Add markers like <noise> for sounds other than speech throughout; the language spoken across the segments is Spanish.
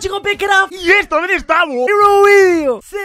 chico Pecraft. Y esto ha estado. Nuevo vídeo. Sí.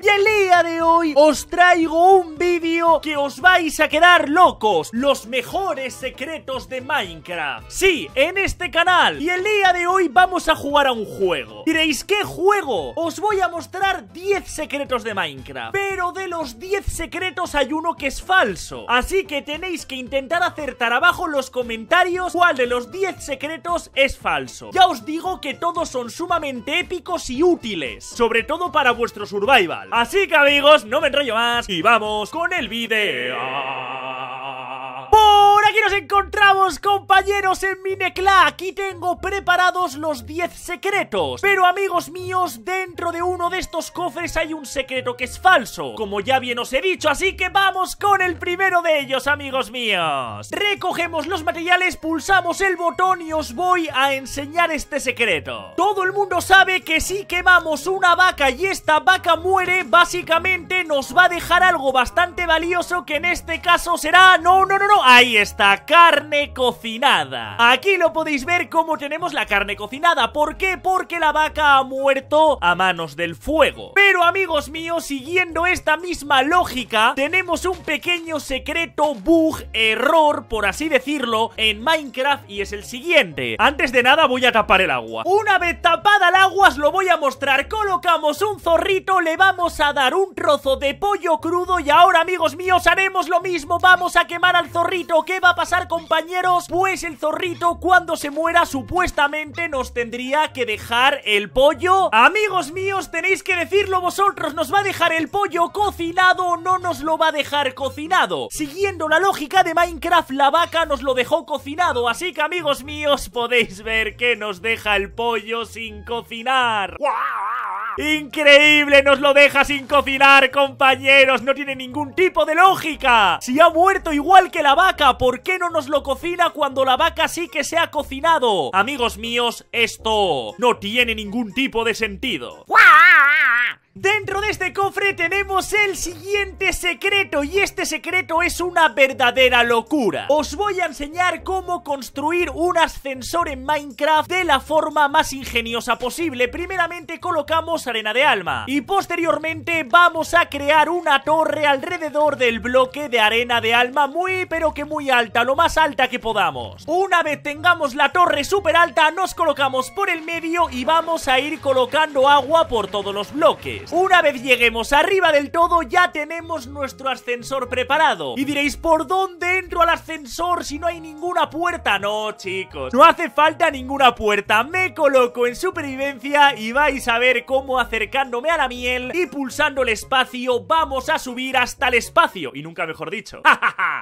Y el día de hoy os traigo un vídeo que os vais a quedar locos Los mejores secretos de Minecraft Sí, en este canal Y el día de hoy vamos a jugar a un juego Diréis, ¿qué juego? Os voy a mostrar 10 secretos de Minecraft Pero de los 10 secretos hay uno que es falso Así que tenéis que intentar acertar abajo los comentarios Cuál de los 10 secretos es falso Ya os digo que todos son sumamente épicos y útiles Sobre todo para vuestro survival Así que amigos, no me enrollo más y vamos con el video aquí nos encontramos, compañeros, en Minecla. Aquí tengo preparados los 10 secretos. Pero, amigos míos, dentro de uno de estos cofres hay un secreto que es falso. Como ya bien os he dicho, así que vamos con el primero de ellos, amigos míos. Recogemos los materiales, pulsamos el botón y os voy a enseñar este secreto. Todo el mundo sabe que si quemamos una vaca y esta vaca muere, básicamente nos va a dejar algo bastante valioso que en este caso será... No, no, no, no, ahí está carne cocinada. Aquí lo podéis ver cómo tenemos la carne cocinada. ¿Por qué? Porque la vaca ha muerto a manos del fuego. Pero amigos míos, siguiendo esta misma lógica, tenemos un pequeño secreto, bug, error, por así decirlo, en Minecraft y es el siguiente. Antes de nada voy a tapar el agua. Una vez tapada el agua os lo voy a mostrar. Colocamos un zorrito, le vamos a dar un trozo de pollo crudo y ahora amigos míos haremos lo mismo. Vamos a quemar al zorrito que va a pasar, compañeros? Pues el zorrito, cuando se muera, supuestamente nos tendría que dejar el pollo. Amigos míos, tenéis que decirlo vosotros, ¿nos va a dejar el pollo cocinado o no nos lo va a dejar cocinado? Siguiendo la lógica de Minecraft, la vaca nos lo dejó cocinado, así que amigos míos, podéis ver que nos deja el pollo sin cocinar. ¡Guau! ¡Increíble! ¡Nos lo deja sin cocinar, compañeros! ¡No tiene ningún tipo de lógica! Si ha muerto igual que la vaca, ¿por qué no nos lo cocina cuando la vaca sí que se ha cocinado? Amigos míos, esto no tiene ningún tipo de sentido. Dentro de este cofre tenemos el siguiente secreto y este secreto es una verdadera locura. Os voy a enseñar cómo construir un ascensor en Minecraft de la forma más ingeniosa posible. Primeramente colocamos arena de alma y posteriormente vamos a crear una torre alrededor del bloque de arena de alma muy pero que muy alta, lo más alta que podamos. Una vez tengamos la torre super alta nos colocamos por el medio y vamos a ir colocando agua por todos los bloques. Una vez lleguemos arriba del todo, ya tenemos nuestro ascensor preparado. Y diréis, ¿por dónde entro al ascensor si no hay ninguna puerta? No, chicos, no hace falta ninguna puerta. Me coloco en supervivencia y vais a ver cómo acercándome a la miel y pulsando el espacio, vamos a subir hasta el espacio. Y nunca mejor dicho. <laughs>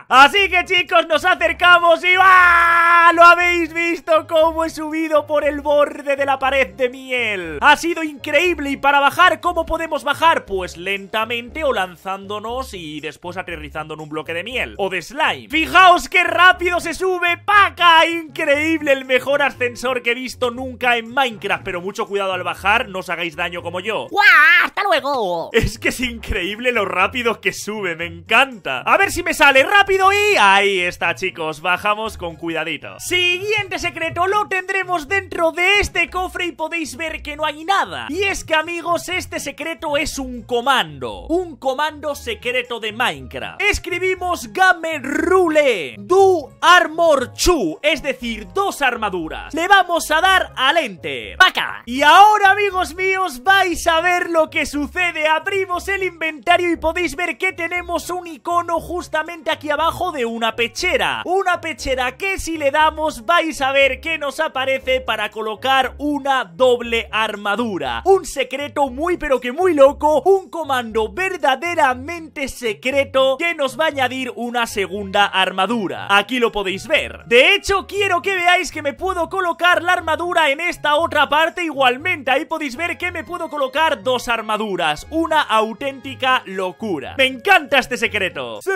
Así que, chicos, nos acercamos y ¡va! ¡Lo habéis visto cómo he subido por el borde de la pared de miel! Ha sido increíble y para bajar, ¿cómo podemos.? podemos bajar? Pues lentamente o lanzándonos y después aterrizando en un bloque de miel o de slime. Fijaos qué rápido se sube, paca, increíble, el mejor ascensor que he visto nunca en Minecraft, pero mucho cuidado al bajar, no os hagáis daño como yo. ¡Guau! ¡Hasta luego! Es que es increíble lo rápido que sube, me encanta. A ver si me sale rápido y ahí está, chicos, bajamos con cuidadito. Siguiente secreto lo tendremos dentro de este cofre y podéis ver que no hay nada. Y es que amigos, este secreto es un comando. Un comando secreto de Minecraft. Escribimos Game Rule. Du Armor Chu. Es decir, dos armaduras. Le vamos a dar al Enter. vaca Y ahora, amigos míos, vais a ver lo que sucede. Abrimos el inventario y podéis ver que tenemos un icono justamente aquí abajo de una pechera. Una pechera que si le damos vais a ver que nos aparece para colocar una doble armadura. Un secreto muy pero que muy loco, un comando verdaderamente secreto que nos va a añadir una segunda armadura. Aquí lo podéis ver. De hecho, quiero que veáis que me puedo colocar la armadura en esta otra parte igualmente. Ahí podéis ver que me puedo colocar dos armaduras. Una auténtica locura. Me encanta este secreto. ¡Sí!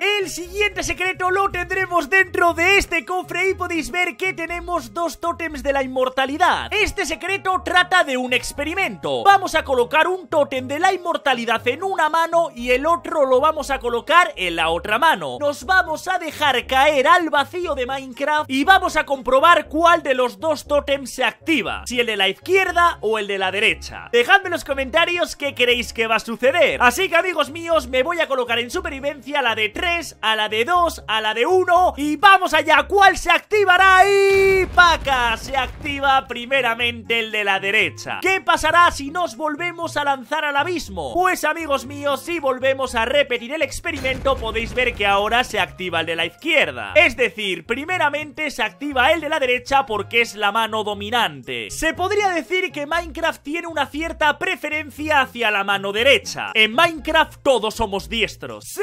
El siguiente secreto lo tendremos dentro de este cofre y podéis ver que tenemos dos tótems de la inmortalidad. Este secreto trata de un experimento. Vamos a colocar un tótem de la inmortalidad en una mano y el otro lo vamos a colocar en la otra mano. Nos vamos a dejar caer al vacío de Minecraft y vamos a comprobar cuál de los dos tótems se activa. Si el de la izquierda o el de la derecha. Dejadme en los comentarios qué creéis que va a suceder. Así que amigos míos, me voy a colocar en supervivencia la de 3 a la de 2, a la de 1 y vamos allá, ¿cuál se activará? Y paca, se activa primeramente el de la derecha. ¿Qué pasará si nos volvemos a lanzar al abismo? Pues amigos míos, si volvemos a repetir el experimento podéis ver que ahora se activa el de la izquierda. Es decir, primeramente se activa el de la derecha porque es la mano dominante. Se podría decir que Minecraft tiene una cierta preferencia hacia la mano derecha. En Minecraft todos somos diestros. ¡Sí!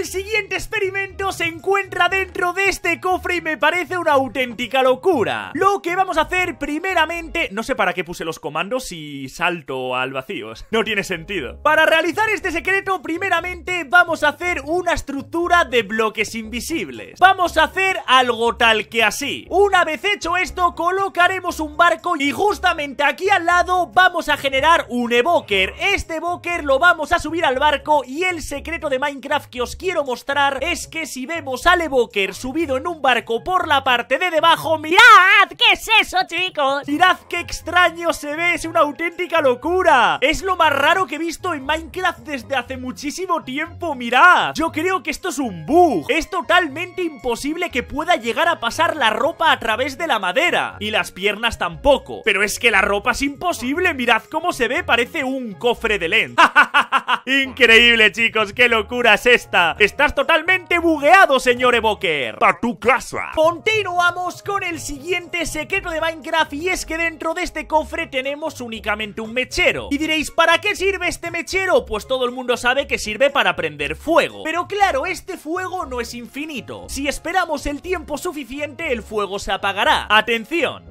el siguiente experimento se encuentra dentro de este cofre y me parece una auténtica locura. Lo que vamos a hacer primeramente... No sé para qué puse los comandos y salto al vacío. <laughs> No tiene sentido. Para realizar este secreto, primeramente vamos a hacer una estructura de bloques invisibles. Vamos a hacer algo tal que así. Una vez hecho esto, colocaremos un barco y justamente aquí al lado vamos a generar un evoker. Este evoker lo vamos a subir al barco y el secreto de Minecraft que os quiero quiero mostrar es que si vemos a evoker subido en un barco por la parte de debajo, ¡mirad! ¿Qué es eso, chicos? ¡Mirad qué extraño se ve! ¡Es una auténtica locura! Es lo más raro que he visto en Minecraft desde hace muchísimo tiempo, mirad. Yo creo que esto es un bug. Es totalmente imposible que pueda llegar a pasar la ropa a través de la madera. Y las piernas tampoco. Pero es que la ropa es imposible, mirad cómo se ve, parece un cofre de lente <laughs> Increíble, chicos, qué locura es esta. Estás totalmente bugueado, señor Evoker. ¡Pa tu casa! Continuamos con el siguiente secreto de Minecraft y es que dentro de este cofre tenemos únicamente un mechero. Y diréis, ¿para qué sirve este mechero? Pues todo el mundo sabe que sirve para prender fuego. Pero claro, este fuego no es infinito. Si esperamos el tiempo suficiente, el fuego se apagará. Atención,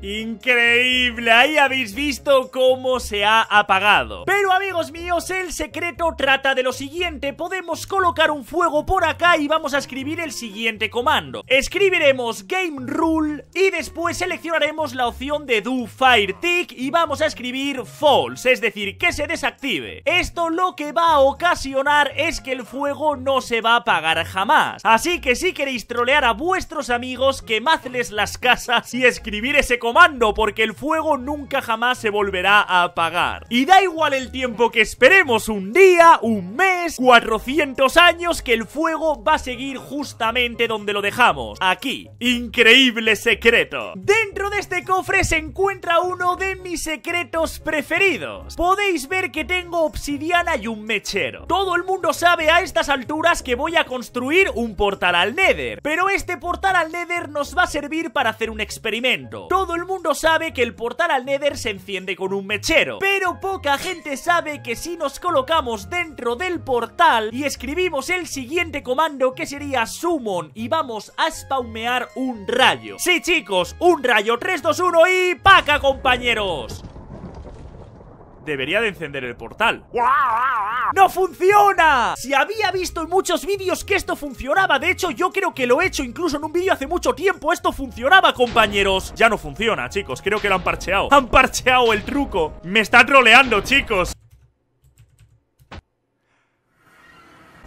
Increíble, ahí habéis visto cómo se ha apagado Pero amigos míos, el secreto trata de lo siguiente Podemos colocar un fuego por acá y vamos a escribir el siguiente comando Escribiremos Game Rule y después seleccionaremos la opción de Do Fire Tick Y vamos a escribir False, es decir, que se desactive Esto lo que va a ocasionar es que el fuego no se va a apagar jamás Así que si queréis trolear a vuestros amigos, quemadles las casas y escribir ese comando porque el fuego nunca jamás se volverá a apagar. Y da igual el tiempo que esperemos, un día, un mes, 400 años, que el fuego va a seguir justamente donde lo dejamos, aquí. Increíble secreto. Dentro de este cofre se encuentra uno de mis secretos preferidos. Podéis ver que tengo obsidiana y un mechero. Todo el mundo sabe a estas alturas que voy a construir un portal al Nether, pero este portal al Nether nos va a servir para hacer un experimento. Todo el el mundo sabe que el portal al Nether se enciende con un mechero, pero poca gente sabe que si nos colocamos dentro del portal y escribimos el siguiente comando que sería summon y vamos a spawnear un rayo. Sí chicos, un rayo, 3, 2, 1 y ¡paca compañeros! debería de encender el portal. ¡No funciona! Si había visto en muchos vídeos que esto funcionaba, de hecho yo creo que lo he hecho incluso en un vídeo hace mucho tiempo, esto funcionaba, compañeros. Ya no funciona, chicos, creo que lo han parcheado. Han parcheado el truco. Me está troleando, chicos.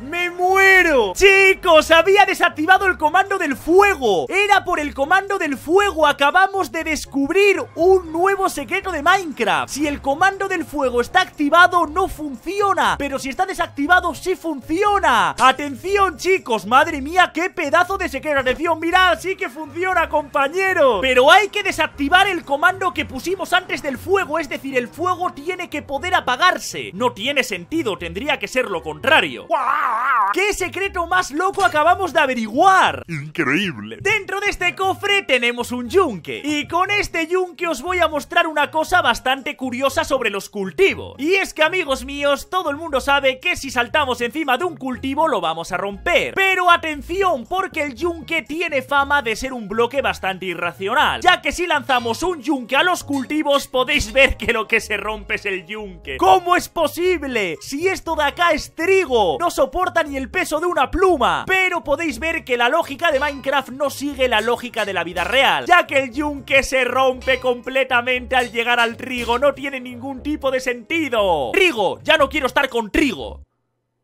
¡Me muero! ¡Chicos! Había desactivado el comando del fuego Era por el comando del fuego Acabamos de descubrir un nuevo secreto de Minecraft Si el comando del fuego está activado No funciona Pero si está desactivado sí funciona ¡Atención chicos! ¡Madre mía! ¡Qué pedazo de secreto! ¡Atención! ¡Mirad! ¡Sí que funciona compañero! Pero hay que desactivar el comando que pusimos antes del fuego Es decir, el fuego tiene que poder apagarse No tiene sentido Tendría que ser lo contrario ¡Guau! ¿Qué secreto más loco acabamos de averiguar? Increíble. Dentro de este cofre tenemos un yunque. Y con este yunque os voy a mostrar una cosa bastante curiosa sobre los cultivos. Y es que, amigos míos, todo el mundo sabe que si saltamos encima de un cultivo lo vamos a romper. Pero atención, porque el yunque tiene fama de ser un bloque bastante irracional. Ya que si lanzamos un yunque a los cultivos podéis ver que lo que se rompe es el yunque. ¿Cómo es posible? Si esto de acá es trigo, no soporta ni el peso de una pluma. Pero podéis ver que la lógica de Minecraft no sigue la lógica de la vida real, ya que el yunque se rompe completamente al llegar al trigo, no tiene ningún tipo de sentido. Trigo, ya no quiero estar con trigo.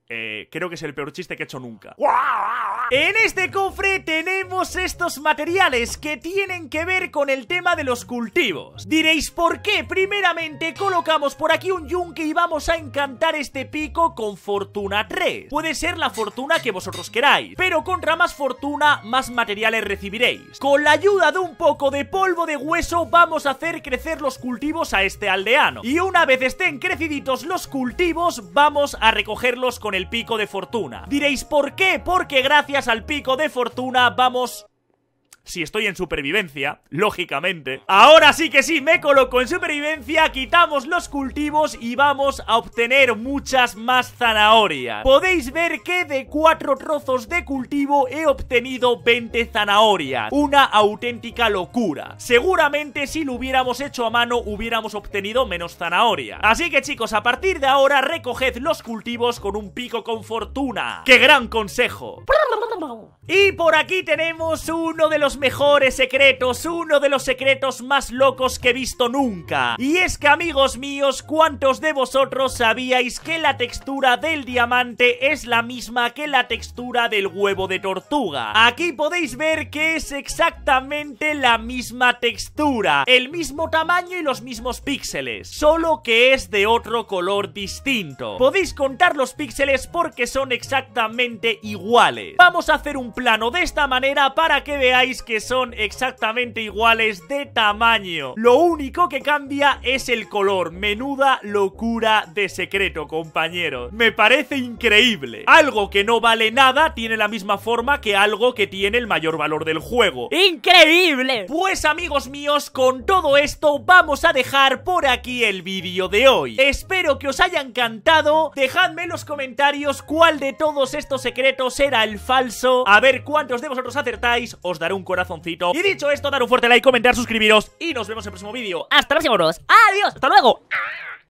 Eh, creo que es el peor chiste que he hecho nunca. En este cofre tenemos estos materiales que tienen que ver con el tema de los cultivos. Diréis, ¿por qué? Primeramente colocamos por aquí un yunque y vamos a encantar este pico con fortuna 3. Puede ser la fortuna que vosotros queráis, pero contra más fortuna, más materiales recibiréis. Con la ayuda de un poco de polvo de hueso vamos a hacer crecer los cultivos a este aldeano. Y una vez estén creciditos los cultivos, vamos a recogerlos con el pico de fortuna. Diréis, ¿por qué? Porque gracias al pico de fortuna vamos si estoy en supervivencia, lógicamente. Ahora sí que sí, me coloco en supervivencia, quitamos los cultivos y vamos a obtener muchas más zanahorias. Podéis ver que de cuatro trozos de cultivo he obtenido 20 zanahorias. Una auténtica locura. Seguramente si lo hubiéramos hecho a mano hubiéramos obtenido menos zanahorias. Así que chicos, a partir de ahora recoged los cultivos con un pico con fortuna. ¡Qué gran consejo! Y por aquí tenemos uno de los mejores secretos, uno de los secretos más locos que he visto nunca. Y es que amigos míos, ¿cuántos de vosotros sabíais que la textura del diamante es la misma que la textura del huevo de tortuga? Aquí podéis ver que es exactamente la misma textura, el mismo tamaño y los mismos píxeles, solo que es de otro color distinto. Podéis contar los píxeles porque son exactamente iguales. Vamos a hacer un plano de esta manera para que veáis que son exactamente iguales de tamaño. Lo único que cambia es el color. Menuda locura de secreto, compañero. Me parece increíble. Algo que no vale nada tiene la misma forma que algo que tiene el mayor valor del juego. ¡Increíble! Pues amigos míos, con todo esto vamos a dejar por aquí el vídeo de hoy. Espero que os haya encantado. Dejadme en los comentarios cuál de todos estos secretos era el falso. A ver cuántos de vosotros acertáis. Os daré un corazón y dicho esto, dar un fuerte like, comentar, suscribiros y nos vemos en el próximo vídeo. Hasta la próxima, Adiós, hasta luego.